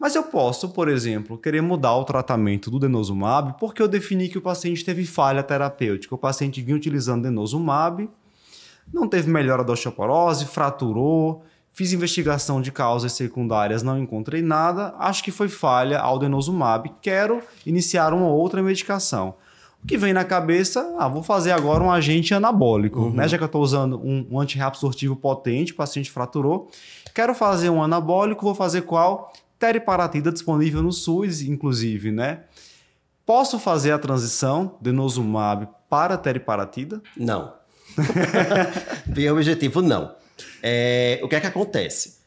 Mas eu posso, por exemplo, querer mudar o tratamento do denosumab porque eu defini que o paciente teve falha terapêutica. O paciente vinha utilizando denosumab, não teve melhora da osteoporose, fraturou, fiz investigação de causas secundárias, não encontrei nada, acho que foi falha ao denosumab, quero iniciar uma outra medicação. O que vem na cabeça, ah, vou fazer agora um agente anabólico, uhum. né? Já que eu estou usando um, um antirreabsortivo potente, o paciente fraturou. Quero fazer um anabólico, vou fazer qual? teriparatida disponível no SUS, inclusive, né? Posso fazer a transição de nosumab para teriparatida? Não. Bem objetivo, não. É, o que é que acontece?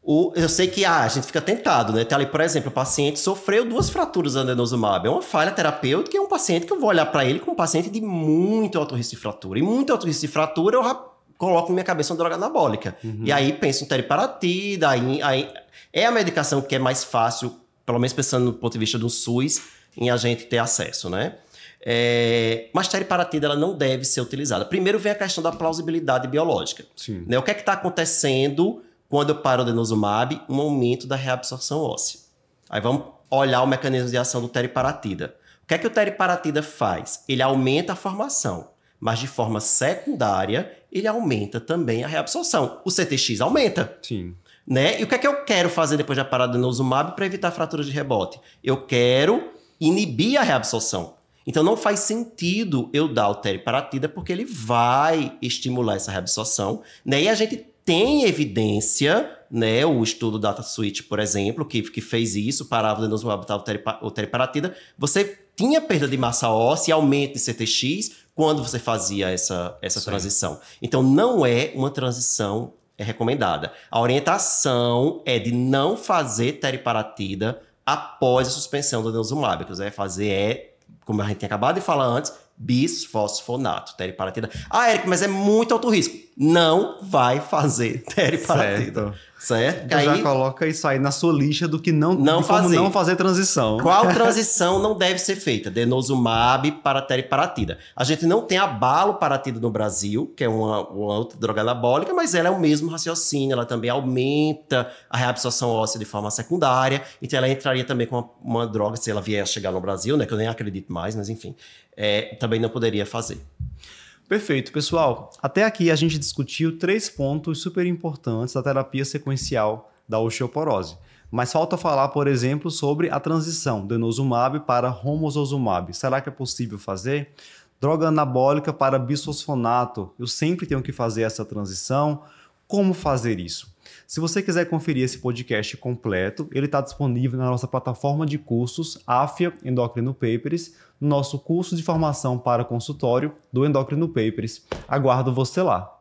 O, eu sei que ah, a gente fica tentado, né? Tem ali, por exemplo, o paciente sofreu duas fraturas adenosumab. É uma falha terapêutica e é um paciente que eu vou olhar para ele com um paciente de muito alto risco de fratura. E muito alto risco de fratura, eu coloco minha cabeça uma droga anabólica. Uhum. E aí penso em teriparatida, aí, aí é a medicação que é mais fácil, pelo menos pensando do ponto de vista do SUS, em a gente ter acesso, né? É, mas teriparatida ela não deve ser utilizada. Primeiro vem a questão da plausibilidade biológica. Sim. Né? O que é que está acontecendo quando eu paro o denosumab? Um aumento da reabsorção óssea. Aí vamos olhar o mecanismo de ação do teriparatida. O que é que o teriparatida faz? Ele aumenta a formação mas de forma secundária, ele aumenta também a reabsorção. O CTX aumenta. Sim. Né? E o que é que eu quero fazer depois da parada no Uzumab para evitar fraturas de rebote? Eu quero inibir a reabsorção. Então não faz sentido eu dar o teriparatida porque ele vai estimular essa reabsorção, né? E a gente tem evidência, né? O estudo Data Switch, por exemplo, que, que fez isso, parava o adenosumab, o teriparatida. Você tinha perda de massa óssea e aumento de CTX, quando você fazia essa, essa transição. Então, não é uma transição é recomendada. A orientação é de não fazer teriparatida após a suspensão do denosumab. O que você vai fazer é, como a gente tinha acabado de falar antes, bisfosfonato, teriparatida. Ah, Eric, mas é muito alto risco. Não vai fazer teriparatida. Certo. Certo? Tu aí, já coloca isso aí na sua lista do que não, não fazer. não fazer transição. Qual transição não deve ser feita? Denosumab para teriparatida. A gente não tem abalo paratida no Brasil, que é uma, uma outra droga anabólica, mas ela é o mesmo raciocínio, ela também aumenta a reabsorção óssea de forma secundária, então ela entraria também com uma, uma droga, se ela vier a chegar no Brasil, né, que eu nem acredito mais, mas enfim, é, também não poderia fazer. Perfeito, pessoal. Até aqui a gente discutiu três pontos super importantes da terapia sequencial da osteoporose. Mas falta falar, por exemplo, sobre a transição do enosumab para romosozumab. Será que é possível fazer? Droga anabólica para bisfosfonato. Eu sempre tenho que fazer essa transição. Como fazer isso? Se você quiser conferir esse podcast completo, ele está disponível na nossa plataforma de cursos AFIA Endocrino Papers, no nosso curso de formação para consultório do Endocrino Papers. Aguardo você lá.